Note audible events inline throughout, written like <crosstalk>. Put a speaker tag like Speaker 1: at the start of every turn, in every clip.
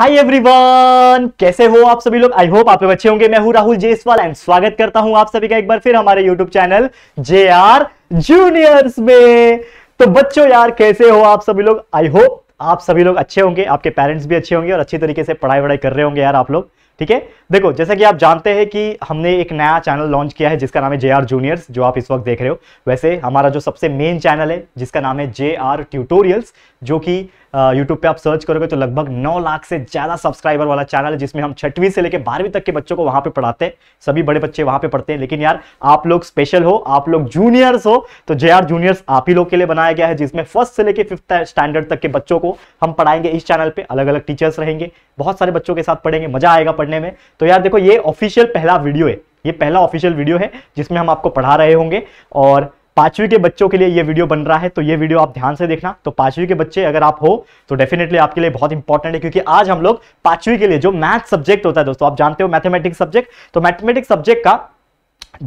Speaker 1: hi everyone कैसे हो आप सभी लोग आई होप आप लोग अच्छे होंगे मैं हूं राहुल जेसवाल एंड स्वागत करता हूं आप सभी का एक बार फिर हमारे YouTube channel J R juniors में तो बच्चों यार कैसे हो आप सभी लोग आई होप आप सभी लोग अच्छे होंगे आपके पेरेंट्स भी अच्छे होंगे और अच्छी तरीके से पढ़ाई वढ़ाई कर रहे होंगे यार आप लोग ठीक है देखो जैसा कि आप जानते हैं कि हमने एक नया चैनल लॉन्च किया है जिसका नाम है जे आर जूनियर्स जो आप इस वक्त देख रहे हो वैसे हमारा जो सबसे मेन चैनल है जिसका नाम है जे आर ट्यूटोरियल्स जो कि यूट्यूब पे आप सर्च करोगे तो लगभग नौ लाख से ज़्यादा सब्सक्राइबर वाला चैनल है जिसमें हम छठवीं से लेकर बारहवीं तक के बच्चों को वहां पे पढ़ाते हैं सभी बड़े बच्चे वहां पे पढ़ते हैं लेकिन यार आप लोग स्पेशल हो आप लोग जूनियर्स हो तो जे आर जूनियर्स आप ही लोग के लिए बनाया गया है जिसमें फर्स्ट से लेकर फिफ्थ स्टैंडर्ड तक के बच्चों को हम पढ़ाएंगे इस चैनल पर अलग अलग टीचर्स रहेंगे बहुत सारे बच्चों के साथ पढ़ेंगे मजा आएगा पढ़ने में तो यार देखो ये ऑफिशियल पहला वीडियो है ये पहला ऑफिशियल वीडियो है जिसमें हम आपको पढ़ा रहे होंगे और पांचवी के बच्चों के लिए ये वीडियो बन रहा है तो ये वीडियो आप ध्यान से देखना तो पांचवी के बच्चे अगर आप हो तो डेफिनेटली आपके लिए बहुत इंपॉर्टेंट है क्योंकि आज हम लोग पांचवी के लिए जो मैथ सब्जेक्ट होता है दोस्तों आप जानते हो मैथमेटिक्स सब्जेक्ट तो मैथमेटिक्स सब्जेक्ट का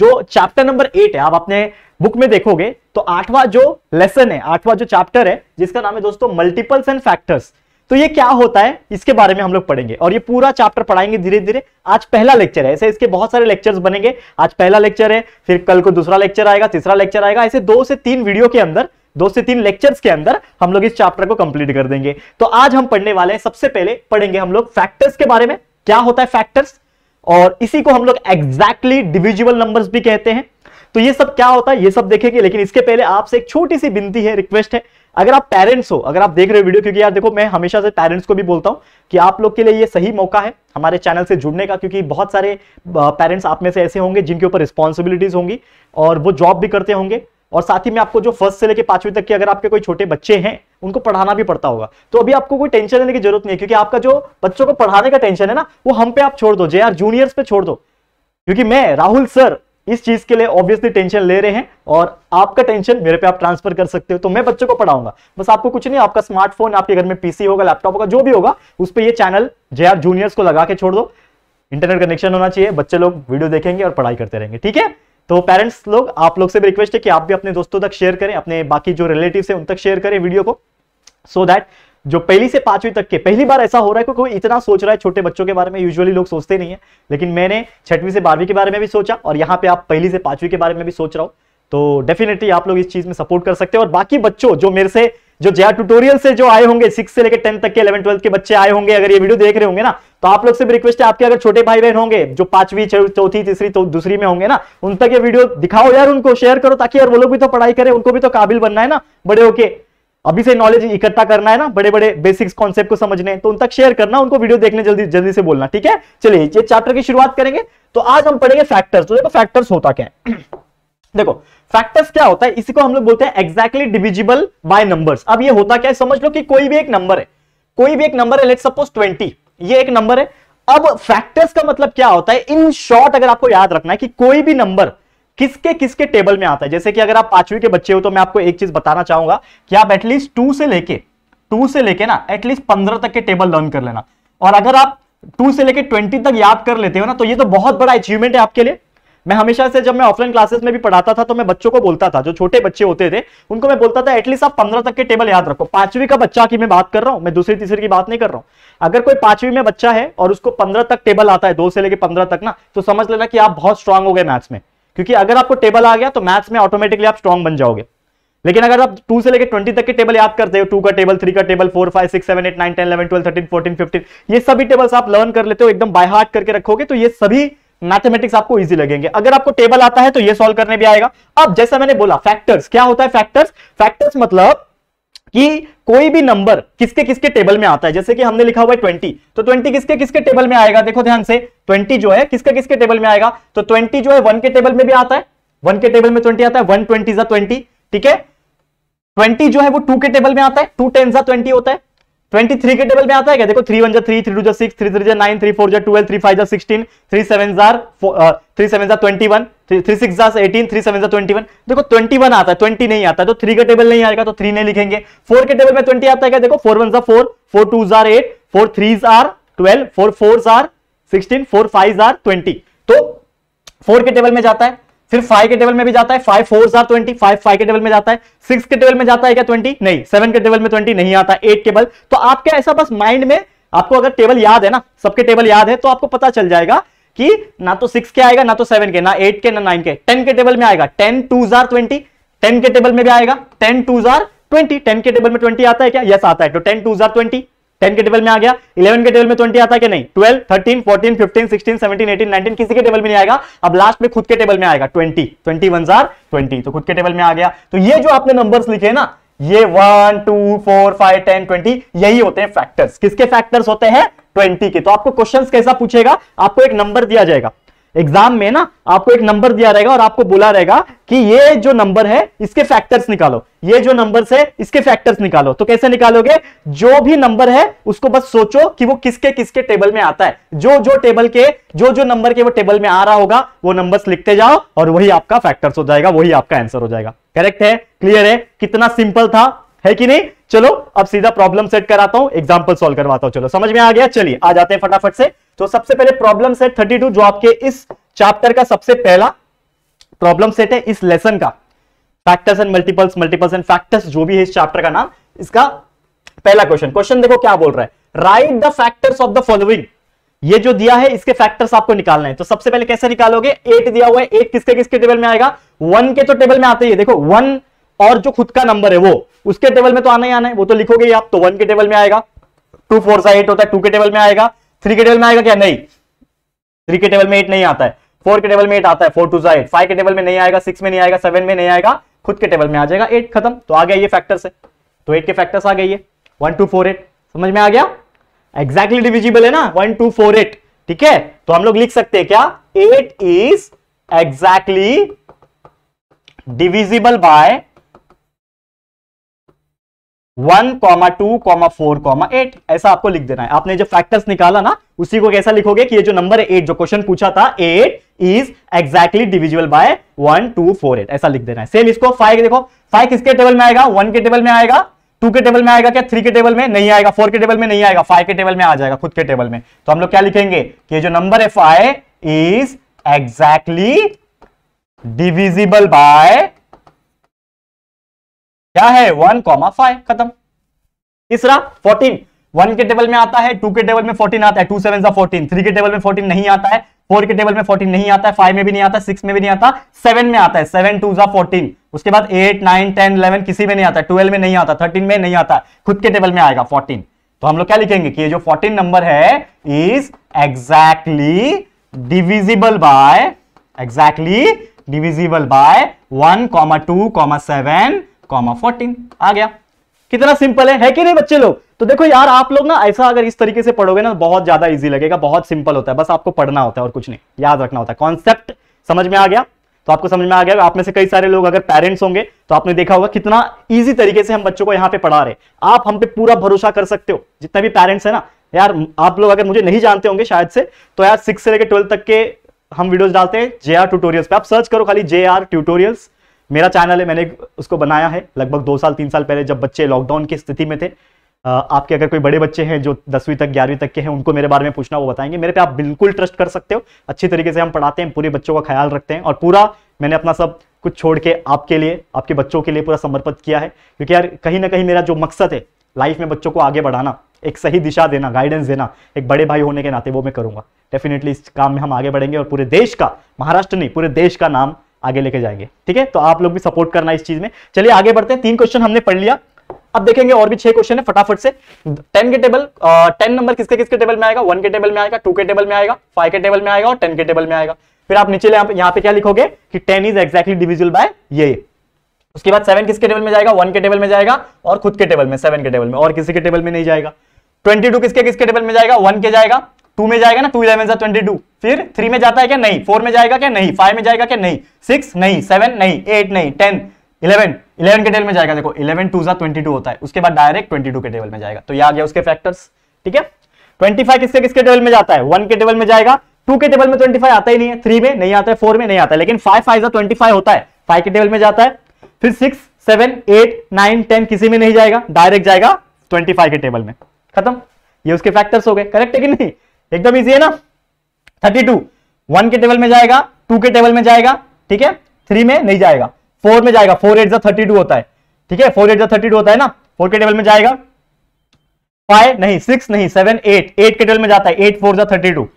Speaker 1: जो चैप्टर नंबर एट है आप अपने बुक में देखोगे तो आठवां जो लेसन है आठवां जो चैप्टर है जिसका नाम है दोस्तों मल्टीपल्स एंड फैक्टर्स तो ये क्या होता है इसके बारे में हम लोग पढ़ेंगे और ये पूरा चैप्टर पढ़ाएंगे धीरे धीरे आज पहला लेक्चर है ऐसे इसके बहुत सारे लेक्चर्स बनेंगे आज पहला लेक्चर है फिर कल को दूसरा लेक्चर आएगा तीसरा लेक्चर आएगा ऐसे दो से तीन वीडियो के अंदर दो से तीन लेक्चर्स के अंदर हम लोग इस चैप्टर को कंप्लीट कर देंगे तो आज हम पढ़ने वाले हैं सबसे पहले पढ़ेंगे हम लोग फैक्टर्स के बारे में क्या होता है फैक्टर्स और इसी को हम लोग एग्जैक्टली डिविजिबल नंबर भी कहते हैं तो ये सब क्या होता है ये सब देखेंगे लेकिन इसके पहले आपसे एक छोटी सी बिनती है रिक्वेस्ट है अगर आप पेरेंट्स हो अगर आप देख रहे हो वीडियो क्योंकि यार देखो मैं हमेशा से पेरेंट्स को भी बोलता हूँ कि आप लोग के लिए ये सही मौका है हमारे चैनल से जुड़ने का क्योंकि बहुत सारे पेरेंट्स आप में से ऐसे होंगे जिनके ऊपर रिस्पॉन्सिबिलिटीज होंगी और वो जॉब भी करते होंगे और साथ ही में आपको जो फर्स्ट से लेकर पांचवी तक के अगर आपके कोई छोटे बच्चे हैं उनको पढ़ाना भी पड़ता होगा तो अभी आपको कोई टेंशन लेने की जरूरत नहीं है क्योंकि आपका जो बच्चों को पढ़ाने का टेंशन है ना वो हम पे आप छोड़ दो जे आर जूनियर्स पे छोड़ दो क्योंकि मैं राहुल सर इस चीज के लिए ऑब्वियसली टेंशन ले रहे हैं और आपका टेंशन मेरे पे आप ट्रांसफर कर सकते हो तो मैं बच्चों को पढ़ाऊंगा बस आपको कुछ नहीं आपका स्मार्टफोन आपके घर में पीसी होगा लैपटॉप होगा जो भी होगा उस पर यह चैनल जे जूनियर्स को लगा के छोड़ दो इंटरनेट कनेक्शन होना चाहिए बच्चे लोग वीडियो देखेंगे और पढ़ाई करते रहेंगे ठीक है तो पेरेंट्स लोग आप लोग से भी रिक्वेस्ट है कि आप भी अपने दोस्तों तक शेयर करें अपने बाकी जो रिलेटिव है उन तक शेयर करें वीडियो को सो so दैट जो पहली से पांचवी तक के पहली बार ऐसा हो रहा है क्योंकि कोई इतना सोच रहा है छोटे बच्चों के बारे में यूजुअली लोग सोचते नहीं है लेकिन मैंने छठवीं से बारहवीं के बारे में भी सोचा और यहाँ पे आप पहली से पांचवी के बारे में भी सोच रहा हूँ तो डेफिनेटली आप लोग इस चीज में सपोर्ट कर सकते हो और बाकी बच्चों जो मेरे से जो जया ट्यूटोरियल से जो आए होंगे सिक्स से लेकर टेंथ तक के इलेवन ट्वेल्थ के बच्चे आए होंगे अगर ये वीडियो देख रहे होंगे ना तो आप लोग से भी रिक्वेस्ट है आपके अगर छोटे भाई बहन होंगे जो पांचवी चौथी तीसरी तो दूसरी में होंगे ना उन तक ये वीडियो दिखाओ यार उनको शेयर करो ताकि यार वो लोग भी तो पढ़ाई करें उनको भी तो काबिल बनना है ना बड़े होके अभी से नॉलेज इकट्ठा करना है ना बड़े बड़े बेसिक्स कॉन्सेप्ट को समझने तो उन तक शेयर करना उनको वीडियो देखने जल्दी जल्दी से बोलना ठीक है चलिए ये चैप्टर की शुरुआत करेंगे तो आज हम पढ़ेंगे फैक्टर्स तो देखो फैक्टर्स होता क्या है <clears throat> देखो फैक्टर्स क्या होता है इसी को हम लोग बोलते हैं एक्जैक्टली डिविजिबल बाय नंबर अब ये होता क्या है समझ लो कि कोई भी एक नंबर है कोई भी एक नंबर है लेट सपोज ट्वेंटी ये एक नंबर है अब फैक्टर्स का मतलब क्या होता है इन शॉर्ट अगर आपको याद रखना है कि कोई भी नंबर किसके किसके टेबल में आता है जैसे कि अगर आप पांचवी के बच्चे हो तो मैं आपको एक चीज बताना चाहूंगा कि आप एटलीस्ट टू से लेके टू से लेके ना एटलीस्ट पंद्रह तक के टेबल लर्न कर लेना और अगर आप टू से लेके ट्वेंटी तक याद कर लेते हो ना तो ये तो बहुत बड़ा अचीवमेंट है आपके लिए मैं हमेशा से जब मैं ऑफलाइन क्लासेस में भी पढ़ाता था तो मैं बच्चों को बोलता था जो छोटे बच्चे होते थे उनको मैं बोलता था एटलीस्ट आप पंद्रह तक के टेबल याद रखो पांचवी का बच्चा की मैं बात कर रहा हूं मैं दूसरी तीसरी की बात नहीं कर रहा हूं अगर कोई पांचवी में बच्चा है और उसको पंद्रह तक टेबल आता है दो से लेकर पंद्रह तक ना तो समझ लेना कि आप बहुत स्ट्रांग हो गए मैथ्स में क्योंकि अगर आपको टेबल आ गया तो मैथ्स में ऑटोमेटिकली आप स्ट्रॉन्ग बन जाओगे लेकिन अगर आप टू से लेकर ट्वेंटी तक के टेबल याद करते हो टू का टेबल थ्री का table four five six seven eight nine ten eleven twelve thirteen fourteen fifteen ये सभी टेबल्स आप लर्न कर लेते हो एकदम बाय हार्ट करके रखोगे तो ये सभी मैथमेटिक्स आपको इजी लगेंगे अगर आपको टेबल आता है तो ये सॉल्व करने भी आएगा अब जैसा मैंने बोला फैक्टर्स क्या होता है फैक्टर्स फैक्टर्स मतलब कि कोई भी नंबर किसके किसके टेबल में आता है जैसे कि हमने लिखा हुआ है ट्वेंटी तो ट्वेंटी किसके किसके टेबल में आएगा देखो ध्यान से ट्वेंटी जो है किसके किसके टेबल में आएगा तो ट्वेंटी जो है वन के टेबल में भी आता है वन के टेबल में ट्वेंटी आता है वन ट्वेंटी ट्वेंटी ठीक है ट्वेंटी जो है वो टू के टेबल में आता है टू टेन जा ट्वेंटी होता है ट्वेंटी थ्री के टेबल में आता है क्या देखो थ्री वन जो थ्री थ्री टू जो सिक्स थ्री थ्री जो नाइन थ्री फोर जो ट्वेल्व थ्री फाइव जो सिक्सटीन थ्री सेवन जार uh, थ्री सेवन जार ट्वेंटी वन थ्री सिक्स जार एटीन थ्री सेवन जार ट्वेंटी वन देखो ट्वेंटी वन आता है ट्वेंटी नहीं आता है तो थ्री का टेबल नहीं आएगा तो थ्री नहीं लिखेंगे फोर के टेबल में ट्वेंटी आता है क्या देखो फोर वन जा फोर फोर टू जार एट फोर थ्री जार ट्वेल्व फोर फोर जार सिक्सटीन फोर फाइव जार ट्वेंटी तो फोर के टेबल में जाता है फिर फाइव के टेबल में भी जाता है फाइव फोर जार ट्वेंटी फाइव फाइव के टेबल में जाता है सिक्स के टेबल में जाता है क्या ट्वेंटी नहीं सेवन के टेबल में ट्वेंटी नहीं आता एट केबल तो आपके ऐसा बस माइंड में आपको अगर टेबल याद है ना सबके टेबल याद है तो आपको पता चल जाएगा कि ना तो सिक्स के आएगा ना तो सेवन के ना एट के ना नाइन के टेन के टेबल में आएगा टेन टू जार ट्वेंटी टेन के टेबल में भी आएगा टेन टू जार ट्वेंटी टेन के टेबल में ट्वेंटी आता है क्या यस आता है तो टेन टू जार ट्वेंटी टेन के टेबल में आ गया इलेवन के टेबल में ट्वेंटी आता कि नहीं twelve thirteen fourteen fifteen sixteen seventeen eighteen nineteen किसी के टेबल में नहीं आएगा अब लास्ट में खुद के टेबल में आएगा ट्वेंटी ट्वेंटी वन जार ट्वेंटी तो खुद के टेबल में आ गया तो ये जो आपने नंबर्स लिखे ना ये one two four five ten twenty यही होते हैं फैक्टर्स किसके फैक्टर्स होते हैं ट्वेंटी के तो आपको क्वेश्चंस कैसा पूछेगा आपको एक नंबर दिया जाएगा एग्जाम में ना आपको एक नंबर दिया रहेगा और आपको बोला रहेगा कि ये जो नंबर है इसके फैक्टर्स निकालो ये जो नंबर है इसके फैक्टर्स निकालो तो कैसे निकालोगे जो भी नंबर है उसको बस सोचो कि वो किसके किसके टेबल में आता है जो जो टेबल के जो जो नंबर के वो टेबल में आ रहा होगा वो नंबर लिखते जाओ और वही आपका फैक्टर्स हो जाएगा वही आपका आंसर हो जाएगा करेक्ट है क्लियर है कितना सिंपल था है कि नहीं चलो अब सीधा प्रॉब्लम सेट कराता हूं एग्जाम्पल सोल्व करवाता हूं चलो समझ में आ गया चलिए आ जाते हैं फटाफट से तो सबसे पहले प्रॉब्लम सेट थर्टी जो आपके इस चैप्टर का सबसे पहला प्रॉब्लम सेट है इस लेसन का factors and multiples multiples and factors जो भी है इस चैप्टर का नाम इसका पहला क्वेश्चन क्वेश्चन देखो क्या बोल रहा है write the factors of the following ये जो दिया है इसके फैक्टर्स आपको निकालना है तो सबसे पहले कैसे निकालोगे एट दिया हुआ है एट किसके किसके टेबल में आएगा वन के तो टेबल में आते ही देखो वन और जो खुद का नंबर है वो उसके टेबल में तो आना ही आना है वो तो लिखोगे आप तो वन के टेबल में आएगा टू फोर सा एट होता है टू के टेबल में आएगा थ्री के टेबल में आएगा क्या नहीं थ्री के टेबल में एट नहीं आता है फोर के टेबल में एट आता है फोर टू सा एट फाइव के टेबल में नहीं आएगा सिक्स में नहीं आएगा सेवन में नहीं आएगा खुद के टेबल में आ जाएगा एट खत्म तो आ गया ये फैक्टर्स है तो एट के फैक्टर्स आ गई है वन टू फोर एट समझ में आ गया एग्जैक्टली डिविजिबल है ना वन टू फोर एट ठीक है तो हम लोग लिख सकते हैं क्या eight is exactly divisible by one comma two comma four comma eight ऐसा आपको लिख देना है आपने जो फैक्टर्स निकाला ना उसी को कैसा लिखोगे कि ये जो नंबर है एट जो क्वेश्चन पूछा था eight is exactly divisible by one two four eight ऐसा लिख देना है सेम इसको फाइव देखो फाइव किसके टेबल में आएगा वन के टेबल में आएगा टू के टेबल में आएगा क्या थ्री के टेबल में नहीं आएगा फोर के टेबल में नहीं आएगा फाइव के टेबल में आ जाएगा खुद के टेबल में तो हम लोग क्या लिखेंगे कि जो नंबर है five is exactly divisible by क्या है वन कॉमा फाइव खत्म तीसरा फोर्टीन वन के टेबल में आता है टू के टेबल में फोर्टीन आता है टू सेवन सा फोर्टीन थ्री के टेबल में फोर्टीन नहीं आता है फोर के टेबल में फोर्टीन नहीं आता है फाइव में भी नहीं आता सिक्स में भी नहीं आता सेवन में आता है सेवन टू सा फोर्टीन उसके बाद एट नाइन टेन इलेवन किसी में नहीं आता ट्वेल्व में नहीं आता थर्टीन में नहीं आता खुद के टेबल में आएगा फोर्टीन तो हम लोग क्या लिखेंगे कि ये जो फोर्टीन नंबर है is exactly divisible by exactly divisible by one comma two comma seven comma fourteen आ गया कितना सिंपल है है कि नहीं बच्चे लोग तो देखो यार आप लोग ना ऐसा अगर इस तरीके से पढ़ोगे ना तो बहुत ज्यादा इजी लगेगा बहुत सिंपल होता है बस आपको पढ़ना होता है और कुछ नहीं याद रखना होता है कॉन्सेप्ट समझ में आ गया तो आपको समझ में आ गया आप में से कई सारे लोग अगर पेरेंट्स होंगे तो आपने देखा होगा कितना इजी तरीके से हम बच्चों को यहाँ पे पढ़ा रहे आप हम पे पूरा भरोसा कर सकते हो जितना भी पेरेंट्स है ना यार आप लोग अगर मुझे नहीं जानते होंगे शायद से तो यार सिक्स से लेकर ट्वेल्थ तक के हम वीडियोज डालते हैं जे आर ट्यूटोरियल्स पे आप सर्च करो खाली जे आर ट्यूटोरियल्स मेरा चैनल है मैंने उसको बनाया है लगभग दो साल तीन साल पहले जब बच्चे लॉकडाउन की स्थिति में थे आपके अगर कोई बड़े बच्चे हैं जो दसवीं तक ग्यारहवीं तक के हैं उनको मेरे बारे में पूछना वो बताएंगे मेरे पे आप बिल्कुल ट्रस्ट कर सकते हो अच्छी तरीके से हम पढ़ाते हैं पूरे बच्चों का ख्याल रखते हैं और पूरा मैंने अपना सब कुछ छोड़ के आपके लिए आपके बच्चों के लिए पूरा समर्पित किया है क्योंकि यार कहीं ना कहीं मेरा जो मकसद है लाइफ में बच्चों को आगे बढ़ाना एक सही दिशा देना गाइडेंस देना एक बड़े भाई होने के नाते वो मैं करूँगा डेफिनेटली इस काम में हम आगे बढ़ेंगे और पूरे देश का महाराष्ट्र नहीं पूरे देश का नाम आगे लेके जाएंगे ठीक है तो आप लोग भी सपोर्ट करना इस चीज में चलिए आगे बढ़ते हैं तीन क्वेश्चन हमने पढ़ लिया अब देखेंगे और भी छह क्वेश्चन है फटाफट से टेन के टेबल टेन नंबर किसके किसके टेबल में आएगा वन के टेबल में आएगा टू के टेबल में आएगा फाइव के टेबल में आएगा और टेन के टेबल में आएगा फिर आप नीचे यहाँ पे क्या लिखोगे कि ten is exactly divisible by ये उसके बाद सेवन किसके टेबल में जाएगा वन के टेबल में जाएगा और खुद के टेबल में सेवन के टेबल में और किसी के टेबल में नहीं जाएगा ट्वेंटी टू किसके किसके टेबल में जाएगा वन के जाएगा टू में जाएगा ना टू इलेवन सा ट्वेंटी टू फिर थ्री में जाता है क्या नहीं फोर में जाएगा क्या नहीं फाइव में जाएगा क्या नहीं सिक्स नहीं सेवन नहीं एट नहीं टेन इलेवन इलेवन के टेबल में जाएगा देखो इलेवन टू सा ट्वेंटी टू होता है उसके बाद डायरेक्ट ट्वेंटी टू के टेबल में जाएगा तो ये आ गया उसके फैक्टर्स ठीक है ट्वेंटी फाइव किसके किसके टेबल में जाता है वन के टेबल में जाएगा टू के टेबल में ट्वेंटी फाइव आता ही नहीं है थ्री में नहीं आता है फोर में नहीं आता है लेकिन फाइव फाइव सा ट्वेंटी फाइव होता है फाइव के टेबल में जाता है फिर six seven eight nine ten किसी में नहीं जाएगा डायरेक्ट जाएगा ट्वेंटी फाइव के टेबल में खत्म ये उसके फैक्टर्स हो गए करेक्ट है कि नहीं एकदम इजी है ना थर्टी टू वन के टेबल में जाएगा टू के टेबल में जाएगा ठीक है थ्री में नहीं जाएगा फोर में जाएगा फोर एट जर्टी टू होता है ठीक है फोर एट जो थर्टी टू होता है ना फोर के टेबल में जाएगा फाइव नहीं सिक्स नहीं सेवन एट एट के टेबल में जाता है एट फोर जो थर्टी टू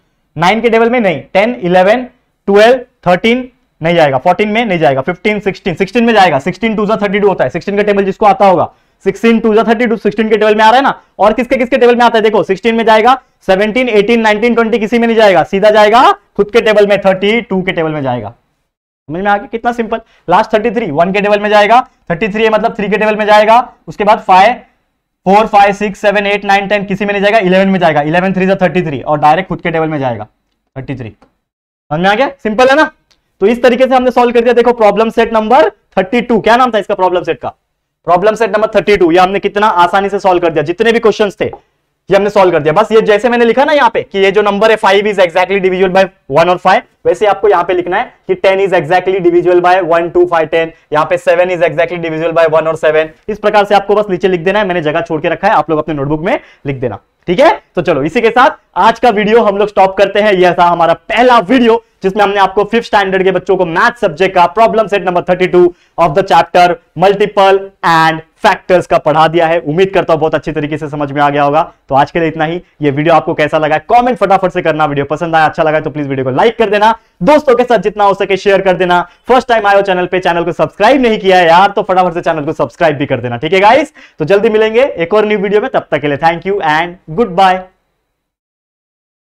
Speaker 1: नाइन के टेबल में नहीं टेन इलेवन ट्वेल्व थर्टीन नहीं जाएगा फोर्टीन में नहीं जाएगा फिफ्टीन सिक्सटीन सिक्सटीन में जाएगा सिक्सटीन टू जो थर्टी टू होता है सिक्सटीन का टेबल जिसको आता होगा सिक्सटीन टू जो थर्टी टू सिक्सटीन के टेबल में आ रहा है ना और किसके किसके टेबल में आता है देखो सिक्सटीन में जाएगा सेवनटीन एटीन नाइनटीन ट्वेंटी किसी में नहीं जाएगा सीधा जाएगा खुद के टेबल में थर्टी टू के टेबल में जाएगा समझ में आगे कितना simple last thirty three one के टेबल में जाएगा थर्टी थ्री मतलब थ्री के टेबल में जाएगा उसके बाद five four five six seven eight nine ten किसी में नहीं जाएगा इलेवन में जाएगा इलेवन थ्री थर्टी थ्री और डायरेक्ट खुद के टेबल में जाएगा थर्टी थ्री समझ में आ गया सिंपल है ना तो इस तरीके से हमने सोल्व कर दिया देखो problem set number thirty two क्या नाम था इसका प्रॉब्लम सेट का problem set number thirty two हमने कितना आसानी से सोल्व कर दिया जितने भी क्वेश्चन थे ये हमने सोल्व कर दिया बस ये जैसे मैंने लिखा ना यहाँ पे कि ये जो नंबर है five is actually divisible by one और फाइव वैसे आपको यहाँ पे लिखना है कि ten is actually divisible by one two five ten यहाँ पे seven is actually divisible by one और सेवन इस प्रकार से आपको बस नीचे लिख देना है मैंने जगह छोड़ के रखा है आप लोग अपने नोटबुक में लिख देना ठीक है तो चलो इसी के साथ आज का वीडियो हम लोग स्टॉप करते हैं यह था हमारा पहला वीडियो जिसमें हमने आपको फिफ्थ स्टैंडर्ड के बच्चों को मैथ सब्जेक्ट का problem set number thirty two of the chapter multiple and factors का पढ़ा दिया है उम्मीद करता हूं बहुत अच्छी तरीके से समझ में आ गया होगा तो आज के लिए इतना ही ये वीडियो आपको कैसा लगा कमेंट फटाफट से करना वीडियो पसंद आया अच्छा लगा तो प्लीज वीडियो को लाइक कर देना दोस्तों के साथ जितना हो सके शेयर कर देना फर्स्ट टाइम आयो चैनल पे चैनल को सब्सक्राइब नहीं किया है यार तो फटाफट से चैनल को सब्सक्राइब भी कर देना ठीक है गाइस तो जल्दी मिलेंगे एक और न्यू वीडियो में तब तक के लिए thank you and good bye